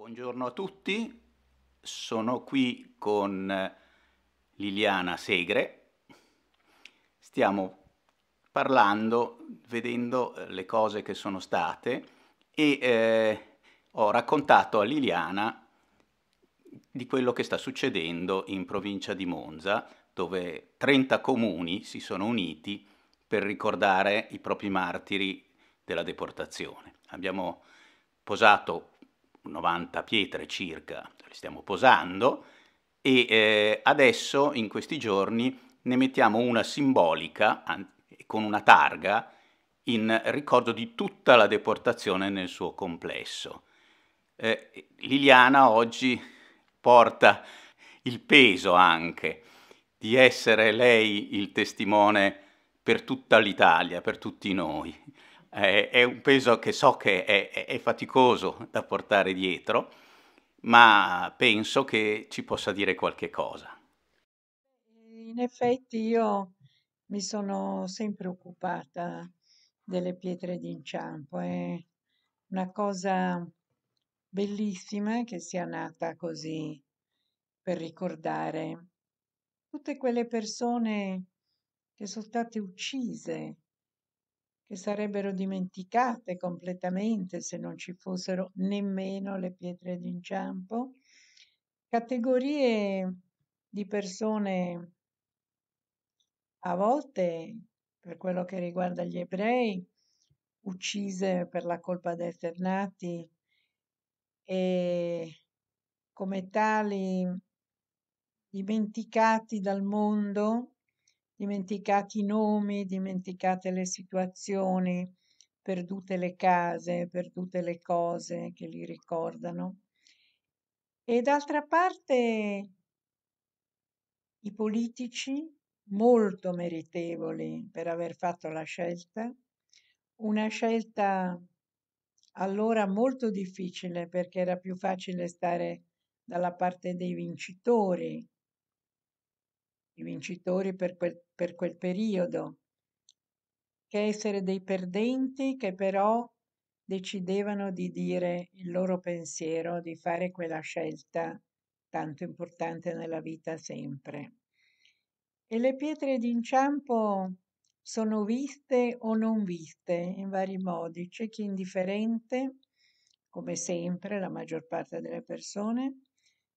Buongiorno a tutti, sono qui con eh, Liliana Segre. Stiamo parlando, vedendo eh, le cose che sono state e eh, ho raccontato a Liliana di quello che sta succedendo in provincia di Monza, dove 30 comuni si sono uniti per ricordare i propri martiri della deportazione. Abbiamo posato 90 pietre circa, le stiamo posando, e eh, adesso in questi giorni ne mettiamo una simbolica con una targa in ricordo di tutta la deportazione nel suo complesso. Eh, Liliana oggi porta il peso anche di essere lei il testimone per tutta l'Italia, per tutti noi eh, è un peso che so che è, è faticoso da portare dietro, ma penso che ci possa dire qualche cosa. In effetti io mi sono sempre occupata delle pietre d'inciampo, è una cosa bellissima che sia nata così per ricordare tutte quelle persone che sono state uccise che sarebbero dimenticate completamente se non ci fossero nemmeno le pietre d'inciampo, categorie di persone a volte, per quello che riguarda gli ebrei, uccise per la colpa dei ternati e come tali dimenticati dal mondo dimenticati i nomi, dimenticate le situazioni, perdute le case, perdute le cose che li ricordano. E d'altra parte i politici molto meritevoli per aver fatto la scelta, una scelta allora molto difficile perché era più facile stare dalla parte dei vincitori i vincitori per quel, per quel periodo, che essere dei perdenti che però decidevano di dire il loro pensiero, di fare quella scelta tanto importante nella vita sempre. E le pietre d'inciampo sono viste o non viste in vari modi. C'è chi è indifferente, come sempre la maggior parte delle persone,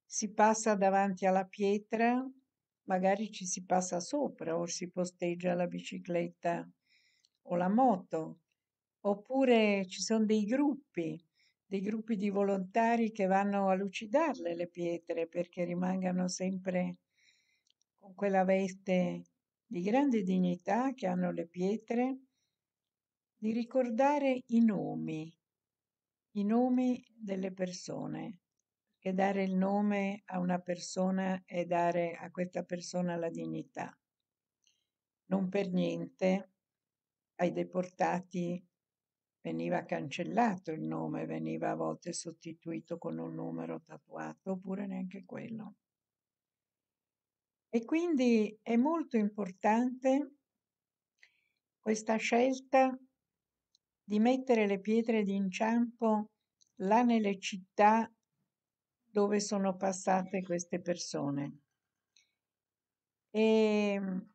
si passa davanti alla pietra magari ci si passa sopra o si posteggia la bicicletta o la moto, oppure ci sono dei gruppi, dei gruppi di volontari che vanno a lucidarle le pietre perché rimangano sempre con quella veste di grande dignità che hanno le pietre, di ricordare i nomi, i nomi delle persone che dare il nome a una persona è dare a questa persona la dignità. Non per niente ai deportati veniva cancellato il nome, veniva a volte sostituito con un numero tatuato oppure neanche quello. E quindi è molto importante questa scelta di mettere le pietre d'inciampo là nelle città dove sono passate queste persone. E ehm,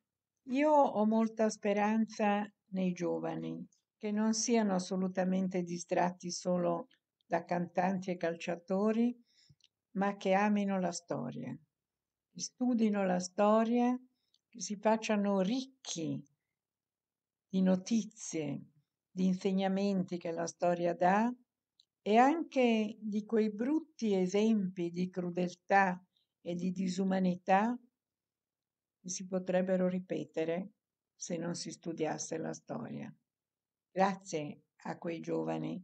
io ho molta speranza nei giovani, che non siano assolutamente distratti solo da cantanti e calciatori, ma che amino la storia, che studino la storia, che si facciano ricchi di notizie, di insegnamenti che la storia dà e anche di quei brutti esempi di crudeltà e di disumanità che si potrebbero ripetere se non si studiasse la storia. Grazie a quei giovani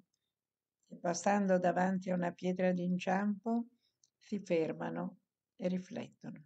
che passando davanti a una pietra d'inciampo si fermano e riflettono.